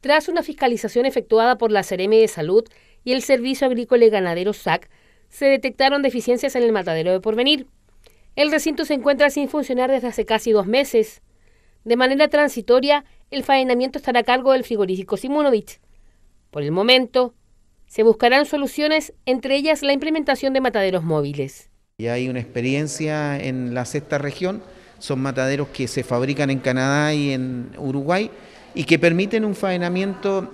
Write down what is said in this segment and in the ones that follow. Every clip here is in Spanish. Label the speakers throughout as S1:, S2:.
S1: Tras una fiscalización efectuada por la seremi de Salud y el Servicio Agrícola y Ganadero SAC, se detectaron deficiencias en el matadero de Porvenir. El recinto se encuentra sin funcionar desde hace casi dos meses. De manera transitoria, el faenamiento estará a cargo del frigorífico Simunovich. Por el momento, se buscarán soluciones, entre ellas la implementación de mataderos móviles.
S2: Ya hay una experiencia en la sexta región, son mataderos que se fabrican en Canadá y en Uruguay, y que permiten un faenamiento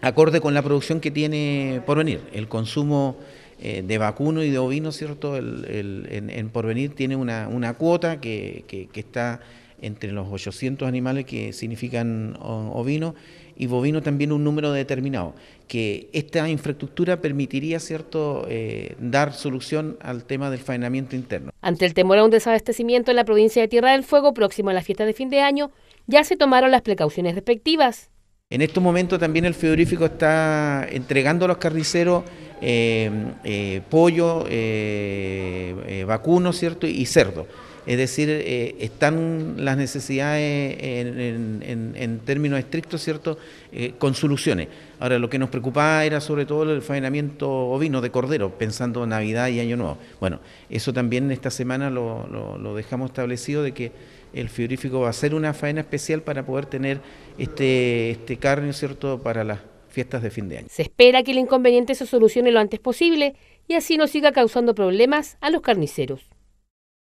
S2: acorde con la producción que tiene por venir. El consumo eh, de vacuno y de ovino, ¿cierto? en, en, Porvenir tiene una, cuota que, que está entre los 800 animales que significan ovino y bovino también un número determinado, que esta infraestructura permitiría cierto eh, dar solución al tema del faenamiento interno.
S1: Ante el temor a un desabastecimiento en la provincia de Tierra del Fuego próximo a la fiesta de fin de año, ya se tomaron las precauciones respectivas.
S2: En estos momentos también el frigorífico está entregando a los carniceros eh, eh, pollo, eh, vacuno, ¿cierto? Y cerdo. Es decir, están las necesidades en, términos estrictos, ¿cierto?, con soluciones. Ahora, lo que nos preocupaba era sobre todo el faenamiento ovino de cordero, pensando Navidad y Año Nuevo. Bueno, eso también esta semana lo, dejamos establecido de que el frigorífico va a ser una faena especial para poder tener este, este carne, ¿cierto?, para las fiestas de fin de año. Se
S1: espera que el inconveniente se solucione lo antes posible y así no siga causando problemas a los carniceros.